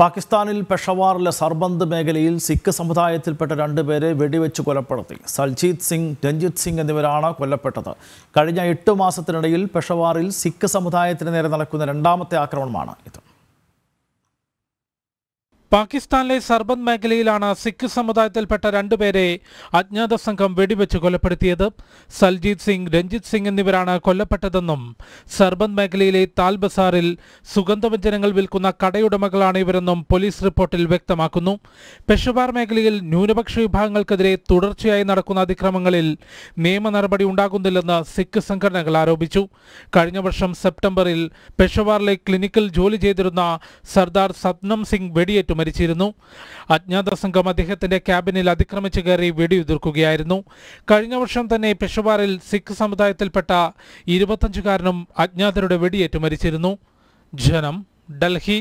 പാകിസ്ഥാനിൽ പെഷവാറിലെ സർബന്ത് മേഖലയിൽ സിഖ് സമുദായത്തിൽപ്പെട്ട രണ്ടുപേരെ വെടിവെച്ച് കൊലപ്പെടുത്തി സൽജീത് സിംഗ് രഞ്ജിത് സിംഗ് എന്നിവരാണ് കൊല്ലപ്പെട്ടത് കഴിഞ്ഞ എട്ട് മാസത്തിനിടയിൽ പെഷവാറിൽ സിഖ് സമുദായത്തിന് നേരെ നടക്കുന്ന രണ്ടാമത്തെ ആക്രമണമാണ് ഇത് പാകിസ്ഥാനിലെ സർബത്ത് മേഖലയിലാണ് സിഖ് സമുദായത്തിൽപ്പെട്ട രണ്ടുപേരെ അജ്ഞാത സംഘം വെടിവെച്ച് കൊലപ്പെടുത്തിയത് സൽജീത് സിംഗ് രഞ്ജിത് സിംഗ് എന്നിവരാണ് കൊല്ലപ്പെട്ടതെന്നും സർബത്ത് മേഖലയിലെ താൽ ബസാറിൽ സുഗന്ധവ്യഞ്ജനങ്ങൾ വിൽക്കുന്ന കടയുടമകളാണ് ഇവരെന്നും പോലീസ് റിപ്പോർട്ടിൽ വ്യക്തമാക്കുന്നു പെഷവാർ മേഖലയിൽ ന്യൂനപക്ഷ വിഭാഗങ്ങൾക്കെതിരെ തുടർച്ചയായി നടക്കുന്ന അതിക്രമങ്ങളിൽ നിയമ നടപടി ഉണ്ടാകുന്നില്ലെന്ന് സിഖ് സംഘടനകൾ ആരോപിച്ചു കഴിഞ്ഞ വർഷം സെപ്റ്റംബറിൽ പെഷവാറിലെ ക്ലിനിക്കിൽ ജോലി ചെയ്തിരുന്ന സർദാർ സത്നം സിംഗ് വെടിയേറ്റു മരിച്ചിരുന്നു അജ്ഞാത സംഘം അദ്ദേഹത്തിന്റെ ക്യാബിനിൽ അതിക്രമിച്ചു കയറി വെടിയുതിർക്കുകയായിരുന്നു കഴിഞ്ഞ വർഷം തന്നെ പെഷവാറിൽ സിഖ് സമുദായത്തിൽപ്പെട്ട ഇരുപത്തഞ്ചുകാരനും അജ്ഞാതരുടെ വെടിയേറ്റു മരിച്ചിരുന്നു ജനം ഡൽഹി